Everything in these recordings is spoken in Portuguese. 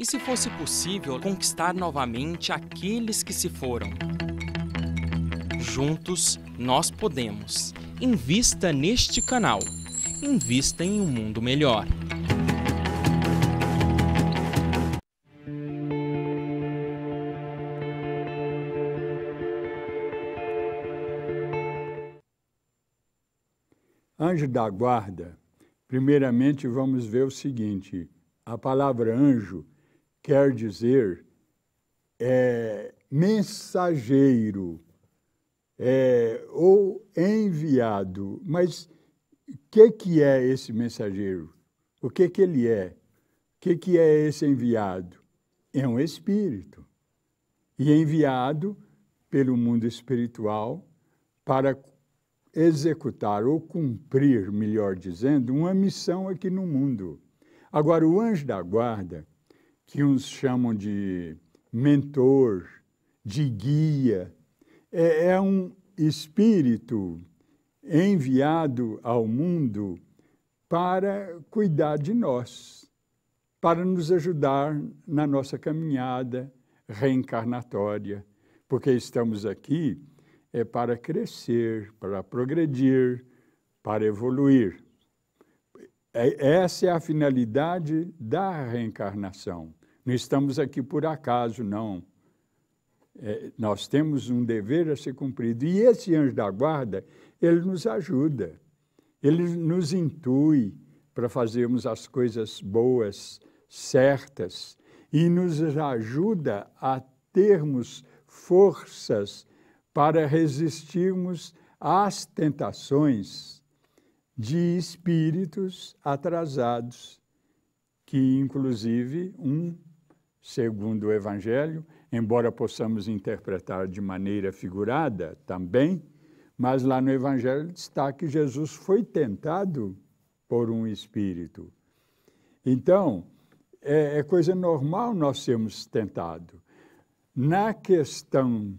E se fosse possível conquistar novamente aqueles que se foram? Juntos nós podemos. Invista neste canal. Invista em um mundo melhor. Anjo da guarda, primeiramente vamos ver o seguinte: a palavra anjo quer dizer é, mensageiro é, ou enviado. Mas o que, que é esse mensageiro? O que, que ele é? O que, que é esse enviado? É um espírito. E enviado pelo mundo espiritual para executar ou cumprir, melhor dizendo, uma missão aqui no mundo. Agora, o anjo da guarda que uns chamam de mentor, de guia. É, é um espírito enviado ao mundo para cuidar de nós, para nos ajudar na nossa caminhada reencarnatória, porque estamos aqui é para crescer, para progredir, para evoluir. É, essa é a finalidade da reencarnação. Não estamos aqui por acaso, não. É, nós temos um dever a ser cumprido. E esse anjo da guarda, ele nos ajuda, ele nos intui para fazermos as coisas boas, certas, e nos ajuda a termos forças para resistirmos às tentações de espíritos atrasados, que inclusive um segundo o Evangelho, embora possamos interpretar de maneira figurada também, mas lá no Evangelho está que Jesus foi tentado por um espírito. Então, é, é coisa normal nós sermos tentados. Na questão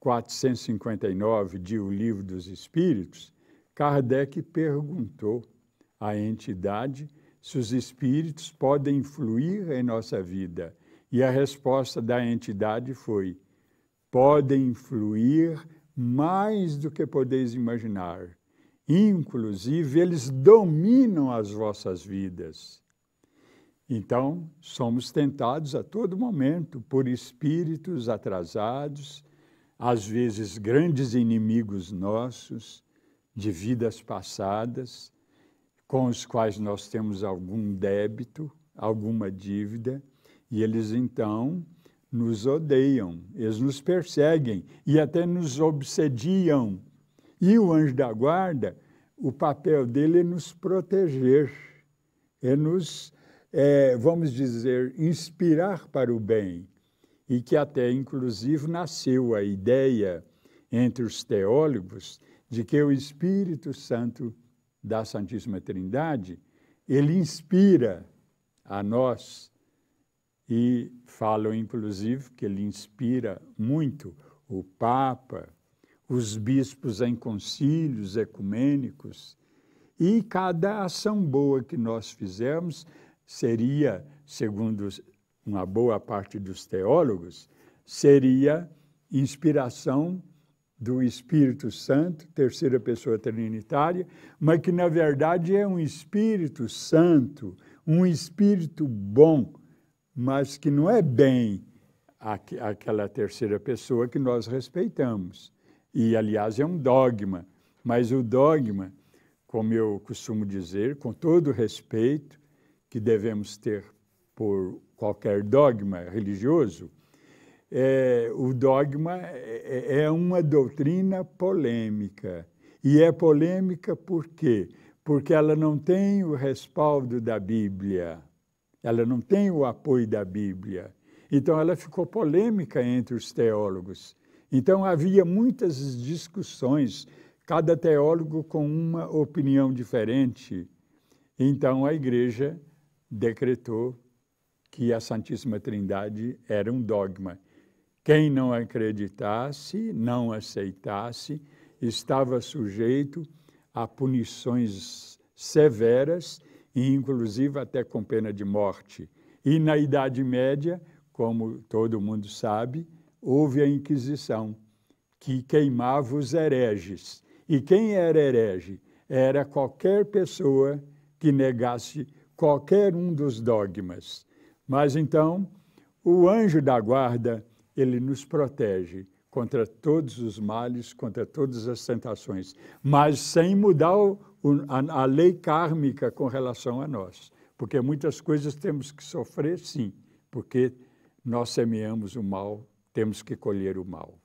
459 de O Livro dos Espíritos, Kardec perguntou à entidade se os espíritos podem influir em nossa vida e a resposta da entidade foi: podem fluir mais do que podeis imaginar. Inclusive, eles dominam as vossas vidas. Então, somos tentados a todo momento por espíritos atrasados, às vezes grandes inimigos nossos, de vidas passadas, com os quais nós temos algum débito, alguma dívida, e eles então nos odeiam, eles nos perseguem e até nos obsediam. E o anjo da guarda, o papel dele é nos proteger, é nos, é, vamos dizer, inspirar para o bem. E que até, inclusive, nasceu a ideia entre os teólogos de que o Espírito Santo da Santíssima Trindade, ele inspira a nós e falam, inclusive, que ele inspira muito o Papa, os bispos em concílios ecumênicos, e cada ação boa que nós fizemos seria, segundo uma boa parte dos teólogos, seria inspiração do Espírito Santo, terceira pessoa trinitária, mas que na verdade é um Espírito Santo, um Espírito bom, mas que não é bem aqu aquela terceira pessoa que nós respeitamos. E, aliás, é um dogma. Mas o dogma, como eu costumo dizer, com todo o respeito que devemos ter por qualquer dogma religioso, é, o dogma é, é, é uma doutrina polêmica. E é polêmica por quê? Porque ela não tem o respaldo da Bíblia. Ela não tem o apoio da Bíblia. Então ela ficou polêmica entre os teólogos. Então havia muitas discussões, cada teólogo com uma opinião diferente. Então a igreja decretou que a Santíssima Trindade era um dogma. Quem não acreditasse, não aceitasse, estava sujeito a punições severas e inclusive até com pena de morte. E na Idade Média, como todo mundo sabe, houve a Inquisição, que queimava os hereges. E quem era herege? Era qualquer pessoa que negasse qualquer um dos dogmas. Mas então, o anjo da guarda, ele nos protege contra todos os males, contra todas as tentações, mas sem mudar o, a, a lei kármica com relação a nós. Porque muitas coisas temos que sofrer, sim, porque nós semeamos o mal, temos que colher o mal.